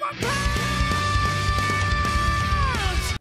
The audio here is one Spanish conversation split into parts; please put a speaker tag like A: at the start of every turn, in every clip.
A: my power.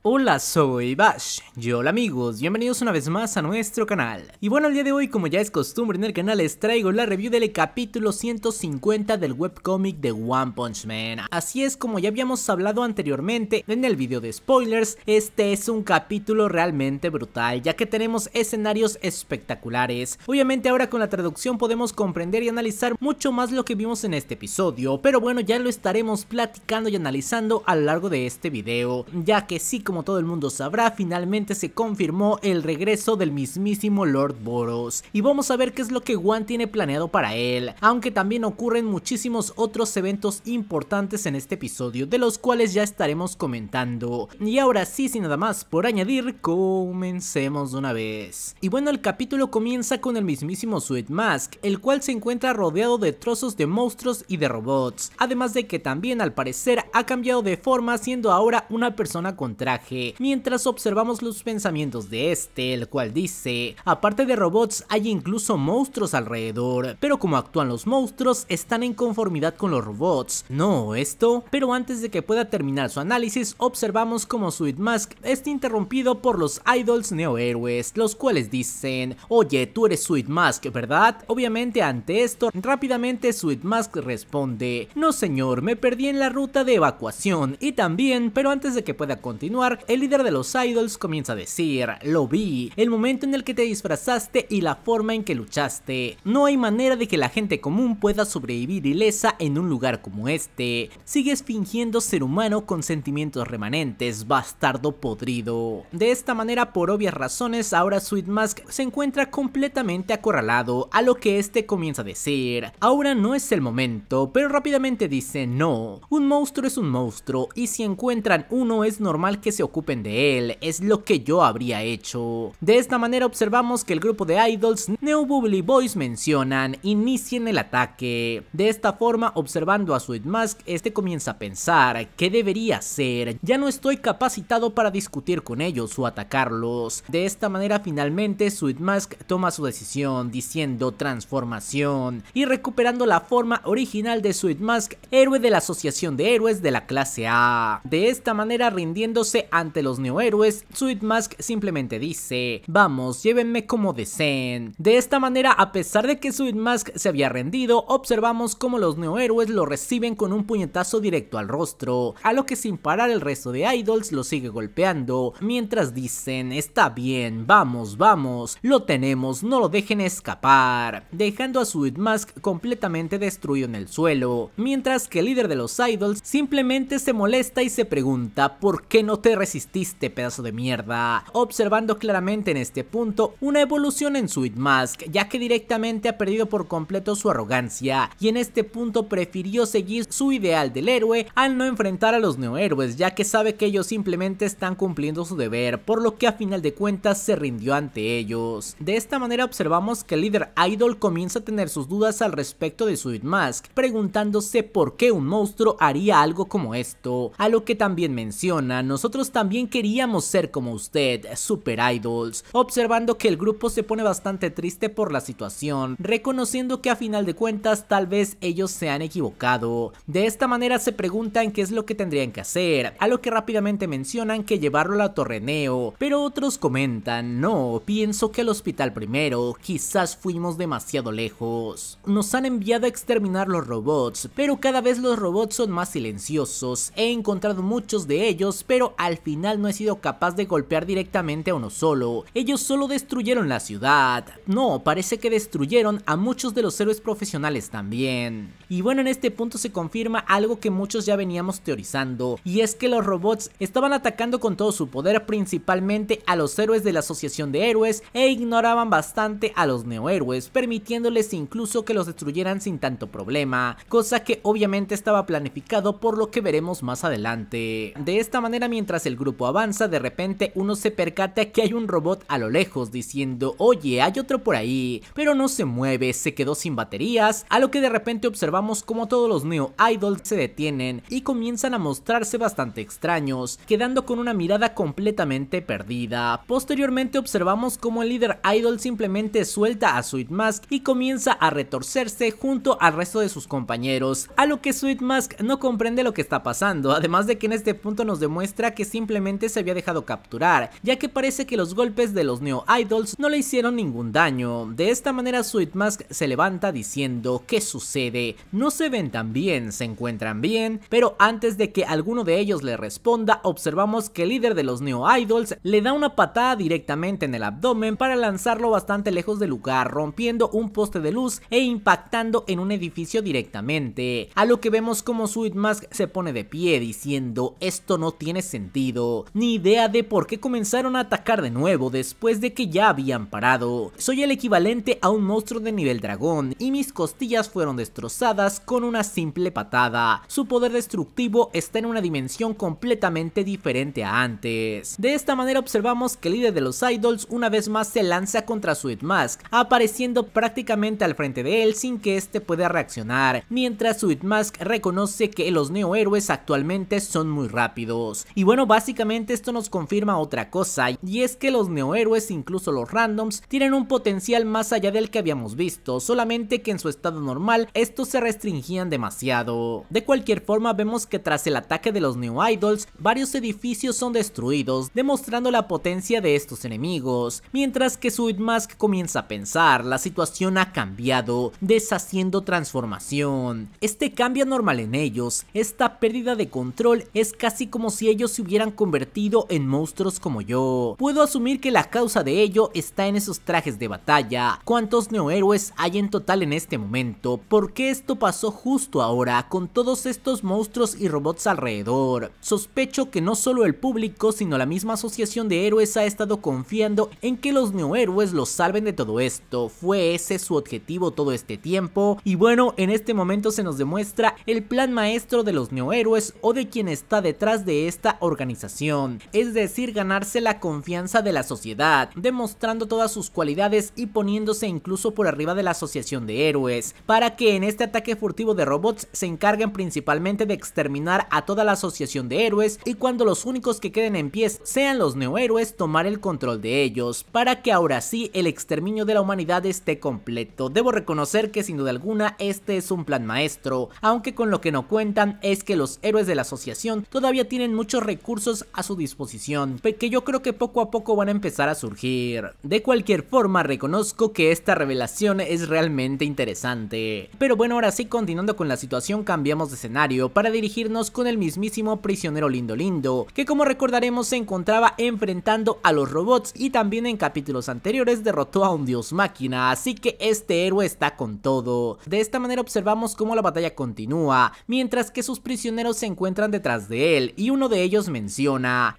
A: Hola, soy Bash. Y hola amigos, bienvenidos una vez más a nuestro canal. Y bueno, el día de hoy, como ya es costumbre en el canal, les traigo la review del capítulo 150 del webcomic de One Punch Man. Así es, como ya habíamos hablado anteriormente en el video de spoilers, este es un capítulo realmente brutal, ya que tenemos escenarios espectaculares. Obviamente ahora con la traducción podemos comprender y analizar mucho más lo que vimos en este episodio, pero bueno, ya lo estaremos platicando y analizando a lo largo de este video, ya que sí como todo el mundo sabrá, finalmente se confirmó el regreso del mismísimo Lord Boros. Y vamos a ver qué es lo que Wan tiene planeado para él, aunque también ocurren muchísimos otros eventos importantes en este episodio, de los cuales ya estaremos comentando. Y ahora sí, sin nada más por añadir, comencemos de una vez. Y bueno, el capítulo comienza con el mismísimo Sweet Mask, el cual se encuentra rodeado de trozos de monstruos y de robots, además de que también al parecer ha cambiado de forma siendo ahora una persona con traje mientras observamos los pensamientos de este, el cual dice, aparte de robots hay incluso monstruos alrededor, pero como actúan los monstruos están en conformidad con los robots, no esto, pero antes de que pueda terminar su análisis observamos como Sweet Mask está interrumpido por los idols neohéroes, los cuales dicen, oye tú eres Sweet Mask, ¿verdad? Obviamente ante esto rápidamente Sweet Mask responde, no señor, me perdí en la ruta de evacuación y también, pero antes de que pueda continuar el líder de los Idols comienza a decir, lo vi, el momento en el que te disfrazaste y la forma en que luchaste. No hay manera de que la gente común pueda sobrevivir ilesa en un lugar como este. Sigues fingiendo ser humano con sentimientos remanentes, bastardo podrido. De esta manera, por obvias razones, ahora Sweet Mask se encuentra completamente acorralado, a lo que este comienza a decir, ahora no es el momento, pero rápidamente dice no, un monstruo es un monstruo y si encuentran uno es normal que se se ocupen de él, es lo que yo habría hecho. De esta manera observamos que el grupo de idols New Bubbly Boys mencionan, inicien el ataque. De esta forma, observando a Sweet Mask, este comienza a pensar, ¿qué debería hacer? Ya no estoy capacitado para discutir con ellos o atacarlos. De esta manera finalmente Sweet Mask toma su decisión diciendo transformación y recuperando la forma original de Sweet Mask, héroe de la asociación de héroes de la clase A. De esta manera rindiéndose ante los neohéroes, Sweet Mask simplemente dice, vamos, llévenme como deseen. De esta manera, a pesar de que Sweet Mask se había rendido, observamos cómo los neohéroes lo reciben con un puñetazo directo al rostro, a lo que sin parar el resto de idols lo sigue golpeando, mientras dicen, está bien, vamos, vamos, lo tenemos, no lo dejen escapar, dejando a Sweet Mask completamente destruido en el suelo, mientras que el líder de los idols simplemente se molesta y se pregunta, ¿por qué no te resististe, pedazo de mierda. Observando claramente en este punto una evolución en Sweet Mask, ya que directamente ha perdido por completo su arrogancia, y en este punto prefirió seguir su ideal del héroe al no enfrentar a los neohéroes, ya que sabe que ellos simplemente están cumpliendo su deber, por lo que a final de cuentas se rindió ante ellos. De esta manera observamos que el líder Idol comienza a tener sus dudas al respecto de Sweet Mask, preguntándose por qué un monstruo haría algo como esto, a lo que también menciona, nosotros también queríamos ser como usted, Super Idols, observando que el grupo se pone bastante triste por la situación, reconociendo que a final de cuentas tal vez ellos se han equivocado. De esta manera se preguntan qué es lo que tendrían que hacer, a lo que rápidamente mencionan que llevarlo a la Torreneo, pero otros comentan, no, pienso que al hospital primero, quizás fuimos demasiado lejos. Nos han enviado a exterminar los robots, pero cada vez los robots son más silenciosos, he encontrado muchos de ellos, pero al final no he sido capaz de golpear directamente a uno solo. Ellos solo destruyeron la ciudad. No, parece que destruyeron a muchos de los héroes profesionales también. Y bueno, en este punto se confirma algo que muchos ya veníamos teorizando, y es que los robots estaban atacando con todo su poder principalmente a los héroes de la Asociación de Héroes e ignoraban bastante a los héroes, permitiéndoles incluso que los destruyeran sin tanto problema, cosa que obviamente estaba planificado por lo que veremos más adelante. De esta manera, mientras el grupo avanza, de repente uno se percata que hay un robot a lo lejos diciendo, oye, hay otro por ahí, pero no se mueve, se quedó sin baterías, a lo que de repente observamos como todos los Neo Idols se detienen y comienzan a mostrarse bastante extraños, quedando con una mirada completamente perdida. Posteriormente observamos como el líder Idol simplemente suelta a Sweet Mask y comienza a retorcerse junto al resto de sus compañeros, a lo que Sweet Mask no comprende lo que está pasando, además de que en este punto nos demuestra que simplemente se había dejado capturar, ya que parece que los golpes de los Neo Idols no le hicieron ningún daño. De esta manera Sweet Mask se levanta diciendo ¿qué sucede? No se ven tan bien, se encuentran bien, pero antes de que alguno de ellos le responda observamos que el líder de los Neo Idols le da una patada directamente en el abdomen para lanzarlo bastante lejos del lugar, rompiendo un poste de luz e impactando en un edificio directamente, a lo que vemos como Sweet Mask se pone de pie diciendo esto no tiene sentido ni idea de por qué comenzaron a atacar de nuevo después de que ya habían parado. Soy el equivalente a un monstruo de nivel dragón y mis costillas fueron destrozadas con una simple patada. Su poder destructivo está en una dimensión completamente diferente a antes. De esta manera observamos que el líder de los idols una vez más se lanza contra Sweet Mask, apareciendo prácticamente al frente de él sin que éste pueda reaccionar, mientras Sweet Mask reconoce que los neohéroes actualmente son muy rápidos. Y bueno, básicamente esto nos confirma otra cosa, y es que los neohéroes, incluso los randoms, tienen un potencial más allá del que habíamos visto, solamente que en su estado normal estos se restringían demasiado. De cualquier forma vemos que tras el ataque de los neo Idols, varios edificios son destruidos, demostrando la potencia de estos enemigos, mientras que Mask comienza a pensar, la situación ha cambiado, deshaciendo transformación. Este cambio normal en ellos, esta pérdida de control es casi como si ellos se hubieran han convertido en monstruos como yo. Puedo asumir que la causa de ello está en esos trajes de batalla. ¿Cuántos neohéroes hay en total en este momento? ¿Por qué esto pasó justo ahora con todos estos monstruos y robots alrededor? Sospecho que no solo el público sino la misma asociación de héroes ha estado confiando en que los neohéroes los salven de todo esto. Fue ese su objetivo todo este tiempo y bueno en este momento se nos demuestra el plan maestro de los neohéroes o de quien está detrás de esta organización es decir, ganarse la confianza de la sociedad, demostrando todas sus cualidades y poniéndose incluso por arriba de la asociación de héroes, para que en este ataque furtivo de robots se encarguen principalmente de exterminar a toda la asociación de héroes y cuando los únicos que queden en pie sean los neohéroes tomar el control de ellos, para que ahora sí el exterminio de la humanidad esté completo. Debo reconocer que sin duda alguna este es un plan maestro, aunque con lo que no cuentan es que los héroes de la asociación todavía tienen muchos recursos a su disposición, que yo creo que poco a poco van a empezar a surgir. De cualquier forma, reconozco que esta revelación es realmente interesante. Pero bueno, ahora sí, continuando con la situación, cambiamos de escenario para dirigirnos con el mismísimo prisionero Lindo Lindo, que como recordaremos se encontraba enfrentando a los robots y también en capítulos anteriores derrotó a un dios máquina, así que este héroe está con todo. De esta manera observamos cómo la batalla continúa, mientras que sus prisioneros se encuentran detrás de él y uno de ellos me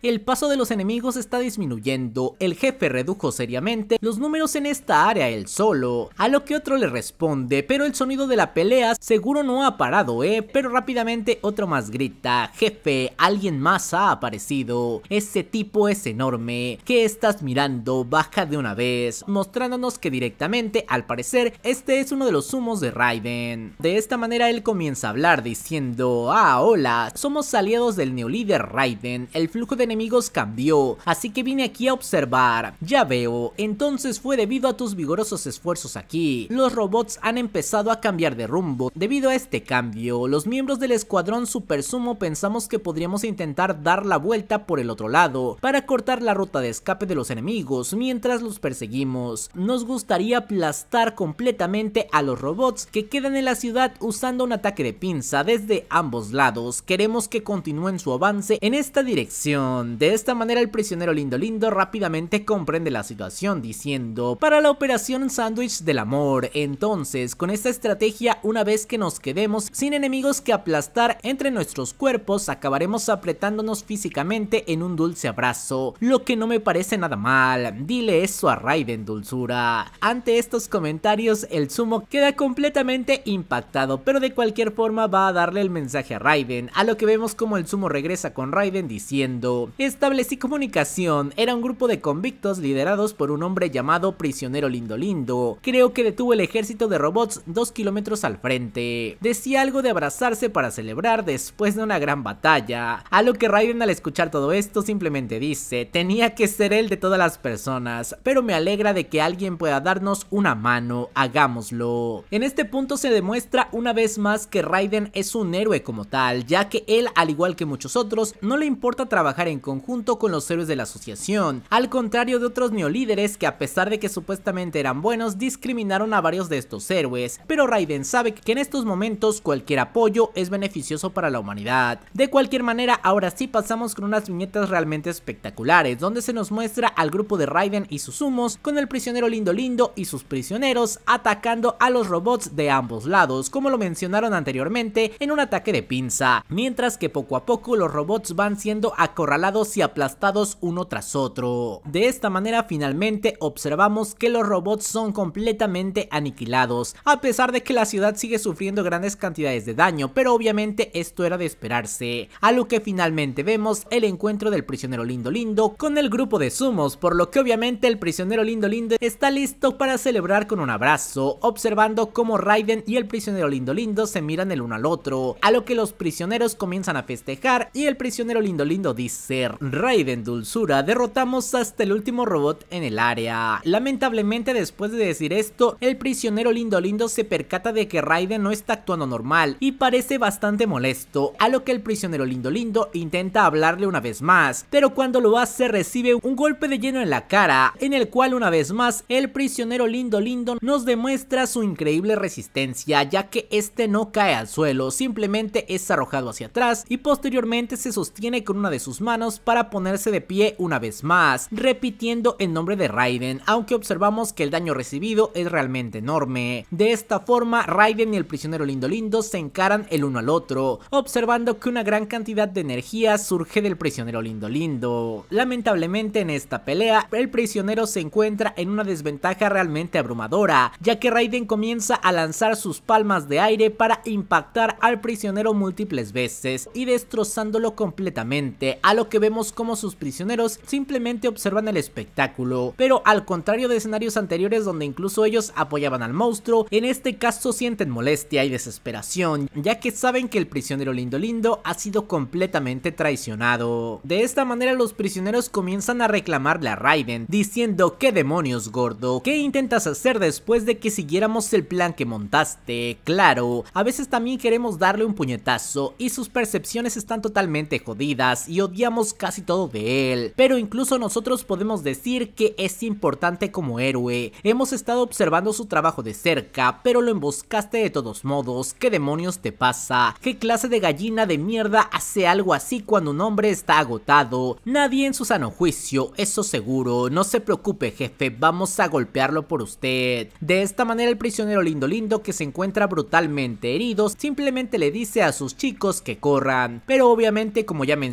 A: el paso de los enemigos está disminuyendo, el jefe redujo seriamente los números en esta área él solo, a lo que otro le responde, pero el sonido de la pelea seguro no ha parado, eh, pero rápidamente otro más grita, jefe, alguien más ha aparecido, ese tipo es enorme, ¿qué estás mirando? Baja de una vez, mostrándonos que directamente, al parecer, este es uno de los sumos de Raiden. De esta manera él comienza a hablar diciendo, ah, hola, somos aliados del neolíder Raiden, el flujo de enemigos cambió, así que vine aquí a observar. Ya veo, entonces fue debido a tus vigorosos esfuerzos aquí. Los robots han empezado a cambiar de rumbo. Debido a este cambio, los miembros del escuadrón Super Sumo pensamos que podríamos intentar dar la vuelta por el otro lado, para cortar la ruta de escape de los enemigos mientras los perseguimos. Nos gustaría aplastar completamente a los robots que quedan en la ciudad usando un ataque de pinza desde ambos lados. Queremos que continúen su avance en esta dirección. De esta manera el prisionero Lindo Lindo rápidamente comprende la situación diciendo, para la operación sándwich del amor, entonces con esta estrategia una vez que nos quedemos sin enemigos que aplastar entre nuestros cuerpos acabaremos apretándonos físicamente en un dulce abrazo, lo que no me parece nada mal, dile eso a Raiden dulzura. Ante estos comentarios el sumo queda completamente impactado pero de cualquier forma va a darle el mensaje a Raiden, a lo que vemos como el sumo regresa con Raiden diciendo, establecí comunicación, era un grupo de convictos liderados por un hombre llamado Prisionero Lindo Lindo, creo que detuvo el ejército de robots dos kilómetros al frente, decía algo de abrazarse para celebrar después de una gran batalla, a lo que Raiden al escuchar todo esto simplemente dice, tenía que ser él de todas las personas, pero me alegra de que alguien pueda darnos una mano, hagámoslo. En este punto se demuestra una vez más que Raiden es un héroe como tal, ya que él, al igual que muchos otros, no le importa importa trabajar en conjunto con los héroes de la asociación, al contrario de otros neolíderes que a pesar de que supuestamente eran buenos, discriminaron a varios de estos héroes, pero Raiden sabe que en estos momentos cualquier apoyo es beneficioso para la humanidad. De cualquier manera, ahora sí pasamos con unas viñetas realmente espectaculares, donde se nos muestra al grupo de Raiden y sus humos con el prisionero Lindo Lindo y sus prisioneros atacando a los robots de ambos lados, como lo mencionaron anteriormente en un ataque de pinza, mientras que poco a poco los robots van siendo acorralados y aplastados uno tras otro. De esta manera finalmente observamos que los robots son completamente aniquilados, a pesar de que la ciudad sigue sufriendo grandes cantidades de daño, pero obviamente esto era de esperarse, a lo que finalmente vemos el encuentro del prisionero Lindo Lindo con el grupo de Sumos, por lo que obviamente el prisionero Lindo Lindo está listo para celebrar con un abrazo, observando cómo Raiden y el prisionero Lindo Lindo se miran el uno al otro, a lo que los prisioneros comienzan a festejar y el prisionero Lindo lindo, dice Raiden Raiden Dulzura, derrotamos hasta este, el último robot en el área. Lamentablemente después de decir esto, el prisionero lindo lindo se percata de que Raiden no está actuando normal y parece bastante molesto, a lo que el prisionero lindo lindo intenta hablarle una vez más, pero cuando lo hace recibe un golpe de lleno en la cara, en el cual una vez más el prisionero lindo lindo nos demuestra su increíble resistencia, ya que este no cae al suelo, simplemente es arrojado hacia atrás y posteriormente se sostiene con una de sus manos para ponerse de pie una vez más, repitiendo el nombre de Raiden, aunque observamos que el daño recibido es realmente enorme. De esta forma, Raiden y el prisionero Lindo Lindo se encaran el uno al otro, observando que una gran cantidad de energía surge del prisionero Lindo Lindo. Lamentablemente en esta pelea, el prisionero se encuentra en una desventaja realmente abrumadora, ya que Raiden comienza a lanzar sus palmas de aire para impactar al prisionero múltiples veces y destrozándolo completamente a lo que vemos como sus prisioneros simplemente observan el espectáculo, pero al contrario de escenarios anteriores donde incluso ellos apoyaban al monstruo, en este caso sienten molestia y desesperación, ya que saben que el prisionero lindo lindo ha sido completamente traicionado. De esta manera los prisioneros comienzan a reclamarle a Raiden, diciendo ¿qué demonios gordo? ¿Qué intentas hacer después de que siguiéramos el plan que montaste? Claro, a veces también queremos darle un puñetazo y sus percepciones están totalmente jodidas y odiamos casi todo de él, pero incluso nosotros podemos decir que es importante como héroe. Hemos estado observando su trabajo de cerca, pero lo emboscaste de todos modos, ¿qué demonios te pasa? ¿Qué clase de gallina de mierda hace algo así cuando un hombre está agotado? Nadie en su sano juicio, eso seguro, no se preocupe jefe, vamos a golpearlo por usted. De esta manera el prisionero lindo lindo que se encuentra brutalmente herido simplemente le dice a sus chicos que corran, pero obviamente como ya mencioné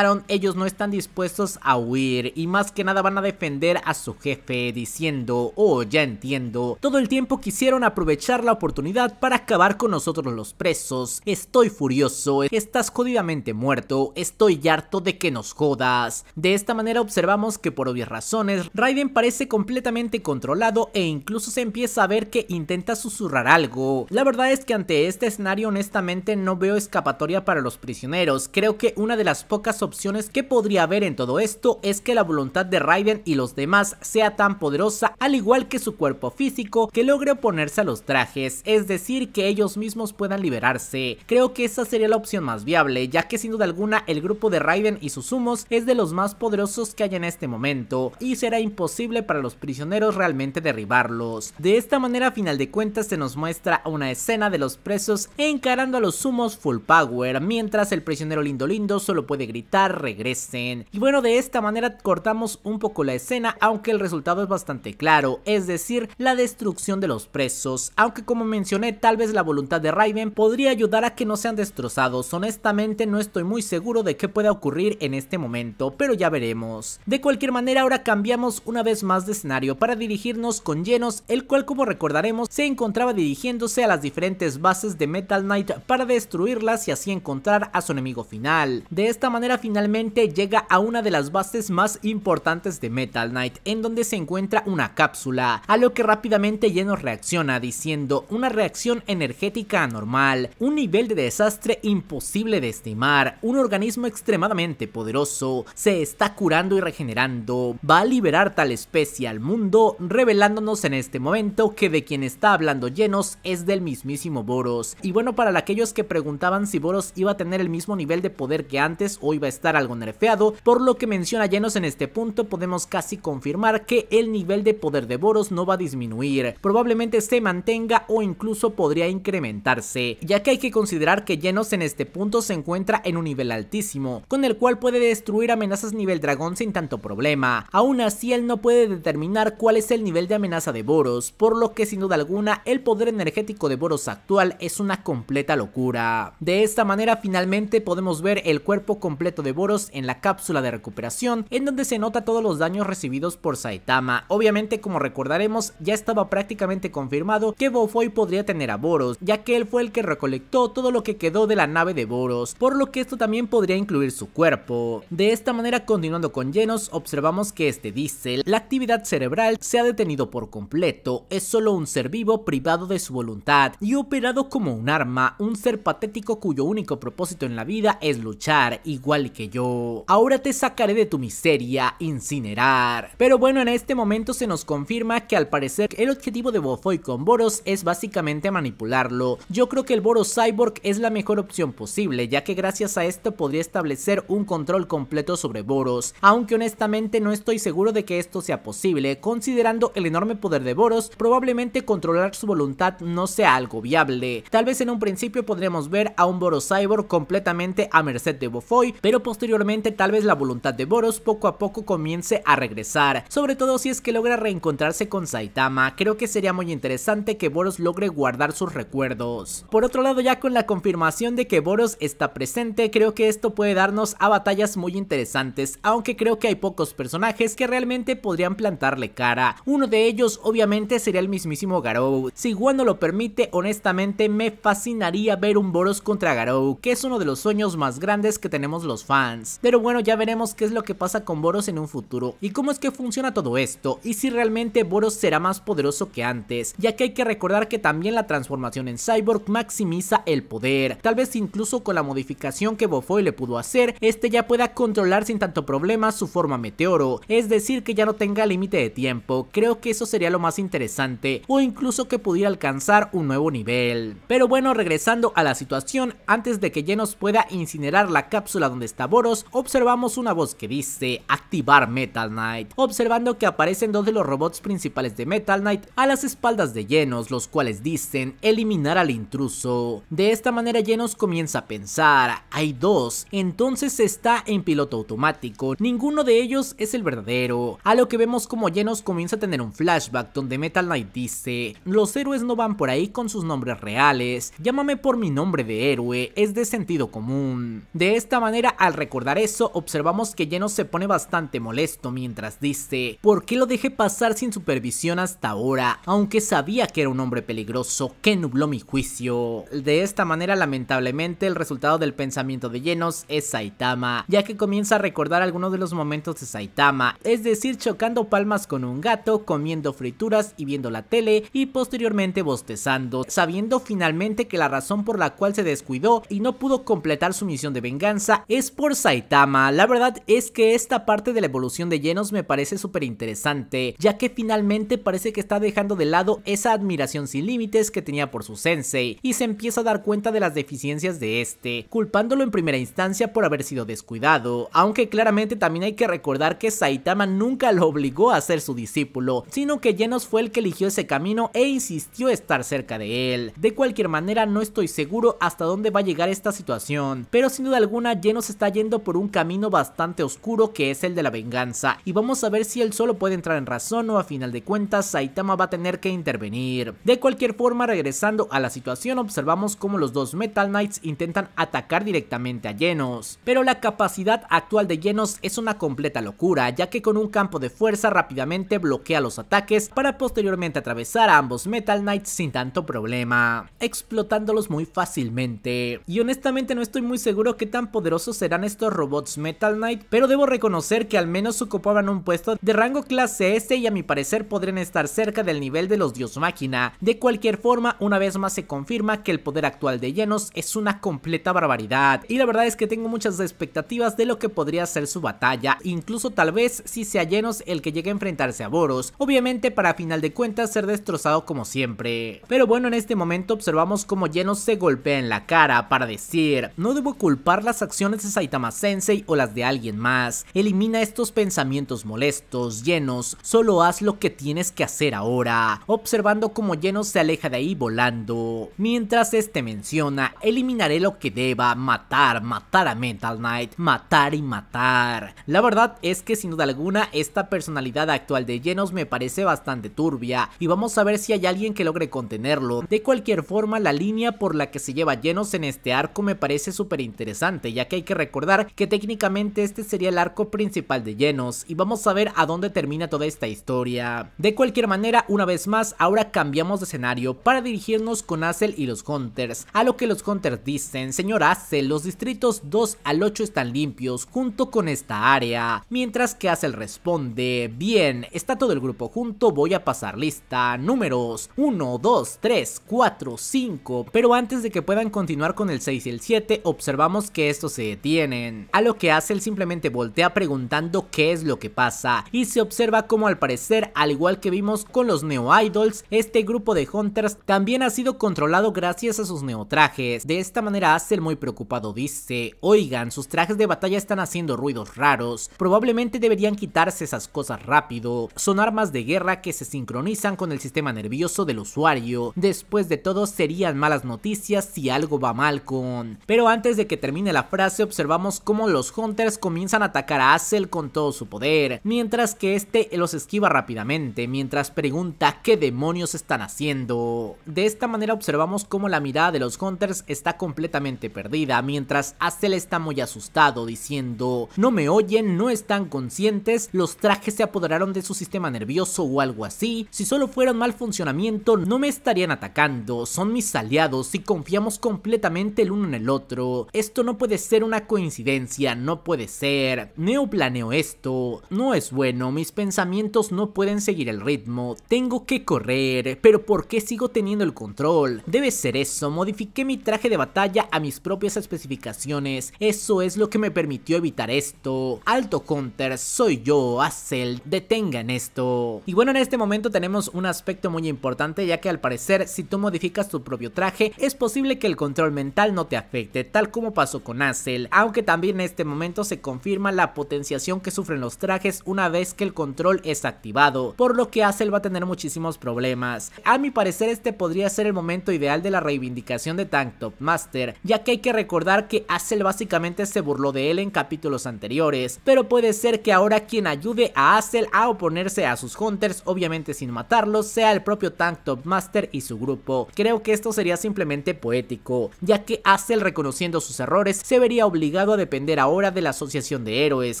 A: ellos no están dispuestos a huir y más que nada van a defender a su jefe diciendo, oh ya entiendo, todo el tiempo quisieron aprovechar la oportunidad para acabar con nosotros los presos, estoy furioso, estás jodidamente muerto, estoy harto de que nos jodas. De esta manera observamos que por obvias razones, Raiden parece completamente controlado e incluso se empieza a ver que intenta susurrar algo. La verdad es que ante este escenario honestamente no veo escapatoria para los prisioneros, creo que una de las pocas opciones que podría haber en todo esto es que la voluntad de Raiden y los demás sea tan poderosa al igual que su cuerpo físico que logre oponerse a los trajes, es decir que ellos mismos puedan liberarse. Creo que esa sería la opción más viable ya que sin duda alguna el grupo de Raiden y sus humos es de los más poderosos que hay en este momento y será imposible para los prisioneros realmente derribarlos. De esta manera a final de cuentas se nos muestra una escena de los presos encarando a los humos full power mientras el prisionero lindo lindo solo puede gritar, regresen. Y bueno, de esta manera cortamos un poco la escena, aunque el resultado es bastante claro, es decir, la destrucción de los presos, aunque como mencioné, tal vez la voluntad de Raven podría ayudar a que no sean destrozados, honestamente no estoy muy seguro de qué pueda ocurrir en este momento, pero ya veremos. De cualquier manera, ahora cambiamos una vez más de escenario para dirigirnos con Llenos, el cual como recordaremos se encontraba dirigiéndose a las diferentes bases de Metal Knight para destruirlas y así encontrar a su enemigo final. De esta manera finalmente llega a una de las bases más importantes de Metal Knight, en donde se encuentra una cápsula, a lo que rápidamente llenos reacciona diciendo una reacción energética anormal, un nivel de desastre imposible de estimar, un organismo extremadamente poderoso, se está curando y regenerando, va a liberar tal especie al mundo, revelándonos en este momento que de quien está hablando llenos es del mismísimo Boros. Y bueno, para aquellos que preguntaban si Boros iba a tener el mismo nivel de poder que antes o iba a estar algo nerfeado, por lo que menciona Llenos en este punto podemos casi confirmar que el nivel de poder de Boros no va a disminuir, probablemente se mantenga o incluso podría incrementarse, ya que hay que considerar que Llenos en este punto se encuentra en un nivel altísimo, con el cual puede destruir amenazas nivel dragón sin tanto problema, aún así él no puede determinar cuál es el nivel de amenaza de Boros, por lo que sin duda alguna el poder energético de Boros actual es una completa locura. De esta manera finalmente podemos ver el cuerpo con de Boros en la cápsula de recuperación, en donde se nota todos los daños recibidos por Saitama. Obviamente, como recordaremos, ya estaba prácticamente confirmado que Bofoy podría tener a Boros, ya que él fue el que recolectó todo lo que quedó de la nave de Boros, por lo que esto también podría incluir su cuerpo. De esta manera, continuando con llenos, observamos que este Diesel, la actividad cerebral se ha detenido por completo, es solo un ser vivo privado de su voluntad y operado como un arma, un ser patético cuyo único propósito en la vida es luchar, igual igual que yo. Ahora te sacaré de tu miseria, incinerar. Pero bueno, en este momento se nos confirma que al parecer el objetivo de Bofoy con Boros es básicamente manipularlo. Yo creo que el Boros Cyborg es la mejor opción posible, ya que gracias a esto podría establecer un control completo sobre Boros, aunque honestamente no estoy seguro de que esto sea posible, considerando el enorme poder de Boros, probablemente controlar su voluntad no sea algo viable. Tal vez en un principio podremos ver a un Boros Cyborg completamente a merced de Bofoy, pero posteriormente tal vez la voluntad de Boros poco a poco comience a regresar, sobre todo si es que logra reencontrarse con Saitama, creo que sería muy interesante que Boros logre guardar sus recuerdos. Por otro lado ya con la confirmación de que Boros está presente, creo que esto puede darnos a batallas muy interesantes, aunque creo que hay pocos personajes que realmente podrían plantarle cara, uno de ellos obviamente sería el mismísimo Garou, si Wano lo permite honestamente me fascinaría ver un Boros contra Garou, que es uno de los sueños más grandes que tenemos los fans. Pero bueno, ya veremos qué es lo que pasa con Boros en un futuro y cómo es que funciona todo esto y si realmente Boros será más poderoso que antes, ya que hay que recordar que también la transformación en Cyborg maximiza el poder. Tal vez incluso con la modificación que Bofoy le pudo hacer, este ya pueda controlar sin tanto problema su forma meteoro, es decir que ya no tenga límite de tiempo, creo que eso sería lo más interesante o incluso que pudiera alcanzar un nuevo nivel. Pero bueno, regresando a la situación, antes de que Genos pueda incinerar la cápsula donde está Boros, observamos una voz que dice activar Metal Knight, observando que aparecen dos de los robots principales de Metal Knight a las espaldas de Llenos, los cuales dicen eliminar al intruso. De esta manera Llenos comienza a pensar, hay dos, entonces está en piloto automático, ninguno de ellos es el verdadero, a lo que vemos como Llenos comienza a tener un flashback donde Metal Knight dice, los héroes no van por ahí con sus nombres reales, llámame por mi nombre de héroe, es de sentido común. De esta manera al recordar eso, observamos que Lleno se pone bastante molesto mientras dice, ¿por qué lo dejé pasar sin supervisión hasta ahora? Aunque sabía que era un hombre peligroso que nubló mi juicio. De esta manera, lamentablemente, el resultado del pensamiento de Genos es Saitama, ya que comienza a recordar algunos de los momentos de Saitama, es decir, chocando palmas con un gato, comiendo frituras y viendo la tele y posteriormente bostezando, sabiendo finalmente que la razón por la cual se descuidó y no pudo completar su misión de venganza es por Saitama. La verdad es que esta parte de la evolución de Genos me parece súper interesante, ya que finalmente parece que está dejando de lado esa admiración sin límites que tenía por su sensei y se empieza a dar cuenta de las deficiencias de este, culpándolo en primera instancia por haber sido descuidado, aunque claramente también hay que recordar que Saitama nunca lo obligó a ser su discípulo, sino que Genos fue el que eligió ese camino e insistió estar cerca de él. De cualquier manera no estoy seguro hasta dónde va a llegar esta situación, pero sin duda alguna Genos está yendo por un camino bastante oscuro que es el de la venganza y vamos a ver si él solo puede entrar en razón o a final de cuentas Saitama va a tener que intervenir. De cualquier forma regresando a la situación observamos cómo los dos Metal Knights intentan atacar directamente a Genos, pero la capacidad actual de Genos es una completa locura ya que con un campo de fuerza rápidamente bloquea los ataques para posteriormente atravesar a ambos Metal Knights sin tanto problema, explotándolos muy fácilmente. Y honestamente no estoy muy seguro qué tan poderoso serán estos robots Metal Knight, pero debo reconocer que al menos ocupaban un puesto de rango clase S y a mi parecer podrían estar cerca del nivel de los dios máquina. De cualquier forma, una vez más se confirma que el poder actual de Genos es una completa barbaridad, y la verdad es que tengo muchas expectativas de lo que podría ser su batalla, incluso tal vez si sea Genos el que llegue a enfrentarse a Boros, obviamente para final de cuentas ser destrozado como siempre. Pero bueno, en este momento observamos como Genos se golpea en la cara para decir, no debo culpar las acciones Saitama Sensei o las de alguien más. Elimina estos pensamientos molestos, llenos, solo haz lo que tienes que hacer ahora, observando cómo llenos se aleja de ahí volando. Mientras este menciona, eliminaré lo que deba, matar, matar a mental Knight, matar y matar. La verdad es que sin duda alguna esta personalidad actual de llenos me parece bastante turbia y vamos a ver si hay alguien que logre contenerlo. De cualquier forma la línea por la que se lleva llenos en este arco me parece súper interesante ya que hay que recordar que técnicamente este sería el arco principal de Llenos y vamos a ver a dónde termina toda esta historia. De cualquier manera, una vez más, ahora cambiamos de escenario para dirigirnos con Azel y los Hunters, a lo que los Hunters dicen, señor Azel los distritos 2 al 8 están limpios junto con esta área, mientras que Azel responde, bien, está todo el grupo junto, voy a pasar lista, números 1, 2, 3, 4, 5, pero antes de que puedan continuar con el 6 y el 7, observamos que esto se tienen. A lo que él simplemente voltea preguntando qué es lo que pasa y se observa como al parecer, al igual que vimos con los Neo Idols, este grupo de Hunters también ha sido controlado gracias a sus neotrajes. De esta manera Hazel muy preocupado dice, oigan, sus trajes de batalla están haciendo ruidos raros, probablemente deberían quitarse esas cosas rápido. Son armas de guerra que se sincronizan con el sistema nervioso del usuario. Después de todo serían malas noticias si algo va mal con... Pero antes de que termine la frase, observamos cómo los Hunters comienzan a atacar a Axel con todo su poder, mientras que este los esquiva rápidamente, mientras pregunta qué demonios están haciendo. De esta manera observamos cómo la mirada de los Hunters está completamente perdida, mientras Axel está muy asustado diciendo, no me oyen, no están conscientes, los trajes se apoderaron de su sistema nervioso o algo así, si solo fuera un mal funcionamiento no me estarían atacando, son mis aliados y confiamos completamente el uno en el otro, esto no puede ser un una coincidencia, no puede ser, Neo planeo esto, no es bueno, mis pensamientos no pueden seguir el ritmo, tengo que correr, pero ¿por qué sigo teniendo el control? Debe ser eso, modifiqué mi traje de batalla a mis propias especificaciones, eso es lo que me permitió evitar esto. Alto counter, soy yo, Acel, detengan esto. Y bueno, en este momento tenemos un aspecto muy importante ya que al parecer si tú modificas tu propio traje es posible que el control mental no te afecte, tal como pasó con Acel aunque también en este momento se confirma la potenciación que sufren los trajes una vez que el control es activado, por lo que Acel va a tener muchísimos problemas. A mi parecer este podría ser el momento ideal de la reivindicación de Tank Top Master, ya que hay que recordar que Acel básicamente se burló de él en capítulos anteriores, pero puede ser que ahora quien ayude a Acel a oponerse a sus Hunters, obviamente sin matarlos, sea el propio Tank Top Master y su grupo. Creo que esto sería simplemente poético, ya que Acel reconociendo sus errores se vería obligado a depender ahora de la asociación de héroes,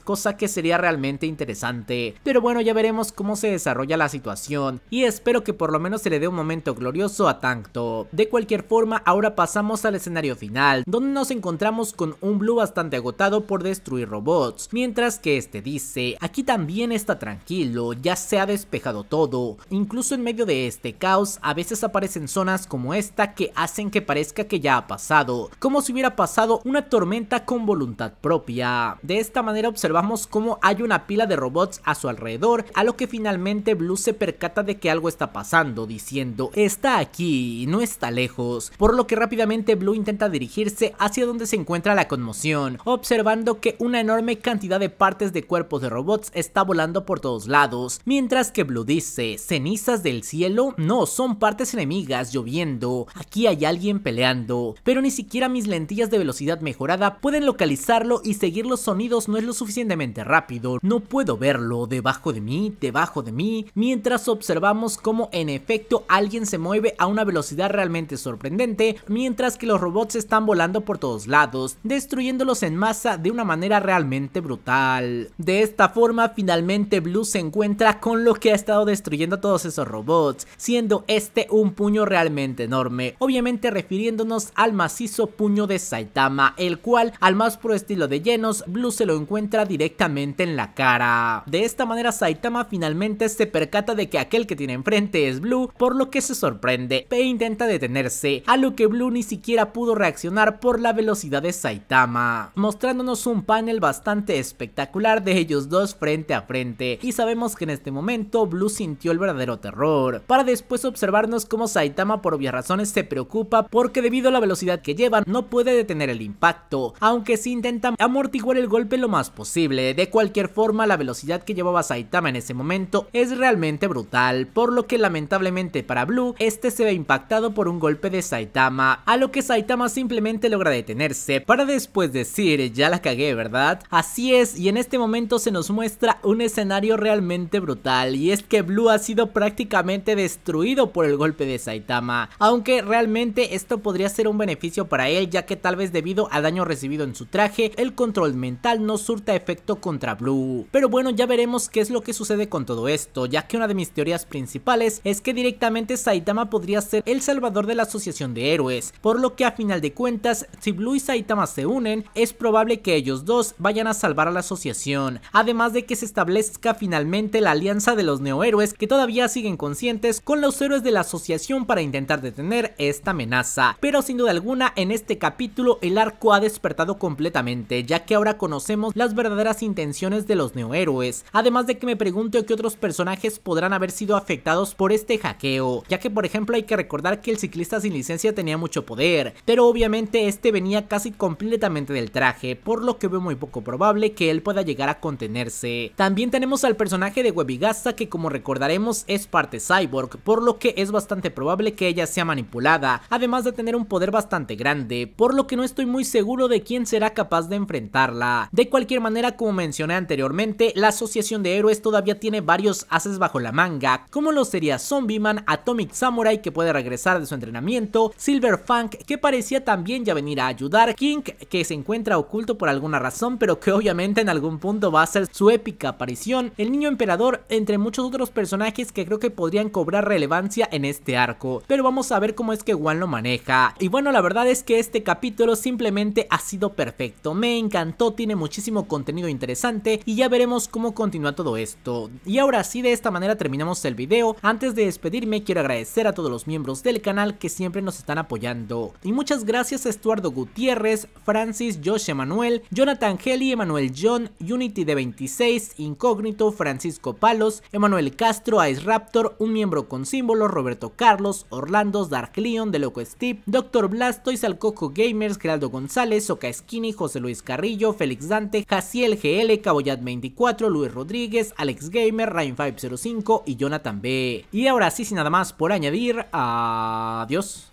A: cosa que sería realmente interesante. Pero bueno, ya veremos cómo se desarrolla la situación y espero que por lo menos se le dé un momento glorioso a Tankto. De cualquier forma, ahora pasamos al escenario final, donde nos encontramos con un Blue bastante agotado por destruir robots, mientras que este dice, aquí también está tranquilo, ya se ha despejado todo, incluso en medio de este caos a veces aparecen zonas como esta que hacen que parezca que ya ha pasado, como si hubiera pasado una tormenta con voluntad propia. De esta manera observamos cómo hay una pila de robots a su alrededor, a lo que finalmente Blue se percata de que algo está pasando, diciendo, está aquí, no está lejos, por lo que rápidamente Blue intenta dirigirse hacia donde se encuentra la conmoción, observando que una enorme cantidad de partes de cuerpos de robots está volando por todos lados, mientras que Blue dice, cenizas del cielo, no, son partes enemigas lloviendo, aquí hay alguien peleando, pero ni siquiera mis lentillas de velocidad mejorada pueden localizarlo y seguir los sonidos no es lo suficientemente rápido, no puedo verlo debajo de mí, debajo de mí, mientras observamos cómo en efecto alguien se mueve a una velocidad realmente sorprendente, mientras que los robots están volando por todos lados, destruyéndolos en masa de una manera realmente brutal. De esta forma finalmente Blue se encuentra con lo que ha estado destruyendo a todos esos robots, siendo este un puño realmente enorme, obviamente refiriéndonos al macizo puño de Saitama, el cual al más puro estilo de llenos, Blue se lo encuentra directamente en la cara. De esta manera Saitama finalmente se percata de que aquel que tiene enfrente es Blue, por lo que se sorprende e intenta detenerse, a lo que Blue ni siquiera pudo reaccionar por la velocidad de Saitama, mostrándonos un panel bastante espectacular de ellos dos frente a frente, y sabemos que en este momento Blue sintió el verdadero terror, para después observarnos cómo Saitama por obvias razones se preocupa porque debido a la velocidad que llevan no puede detener el impacto, aunque se intenta amortiguar el golpe lo más posible. De cualquier forma, la velocidad que llevaba Saitama en ese momento es realmente brutal, por lo que lamentablemente para Blue, este se ve impactado por un golpe de Saitama, a lo que Saitama simplemente logra detenerse, para después decir, ya la cagué, ¿verdad? Así es, y en este momento se nos muestra un escenario realmente brutal, y es que Blue ha sido prácticamente destruido por el golpe de Saitama, aunque realmente esto podría ser un beneficio para él, ya que tal vez debido a daño recibido en su traje, el control mental no surta efecto contra Blue. Pero bueno, ya veremos qué es lo que sucede con todo esto, ya que una de mis teorías principales es que directamente Saitama podría ser el salvador de la asociación de héroes, por lo que a final de cuentas, si Blue y Saitama se unen, es probable que ellos dos vayan a salvar a la asociación, además de que se establezca finalmente la alianza de los neohéroes que todavía siguen conscientes con los héroes de la asociación para intentar detener esta amenaza. Pero sin duda alguna, en este capítulo el arco ha despertado completamente, ya que ahora conocemos las verdaderas intenciones de los neohéroes, además de que me pregunto qué otros personajes podrán haber sido afectados por este hackeo, ya que por ejemplo hay que recordar que el ciclista sin licencia tenía mucho poder, pero obviamente este venía casi completamente del traje, por lo que veo muy poco probable que él pueda llegar a contenerse. También tenemos al personaje de Webigasa que como recordaremos es parte cyborg, por lo que es bastante probable que ella sea manipulada, además de tener un poder bastante grande, por lo que no estoy muy seguro de quién será capaz de enfrentarla. De cualquier manera, como mencioné anteriormente, la Asociación de Héroes todavía tiene varios haces bajo la manga, como lo sería Zombieman, Man, Atomic Samurai que puede regresar de su entrenamiento, Silver Funk que parecía también ya venir a ayudar, King que se encuentra oculto por alguna razón pero que obviamente en algún punto va a ser su épica aparición, el niño emperador entre muchos otros personajes que creo que podrían cobrar relevancia en este arco, pero vamos a ver cómo es que Juan lo maneja. Y bueno la verdad es que este capítulo simplemente ha sido perfecto, me encantó, tiene muchísimo contenido interesante y ya veremos cómo continúa todo esto. Y ahora sí, de esta manera terminamos el video, antes de despedirme quiero agradecer a todos los miembros del canal que siempre nos están apoyando. Y muchas gracias a Estuardo Gutiérrez, Francis, Josh Emanuel, Jonathan Heli, Emanuel John, Unity de 26, Incógnito, Francisco Palos, Emanuel Castro, Ice Raptor, un miembro con símbolo Roberto Carlos, Orlando, Dark Leon, De Loco Steve, Doctor Blastoise, Alcoco Gamers, Geraldo González, Oca. Skinny, José Luis Carrillo, Félix Dante, Jaciel GL, Caboyat 24, Luis Rodríguez, Alex Gamer, Ryan 505 y Jonathan B. Y ahora sí, sin nada más por añadir, adiós.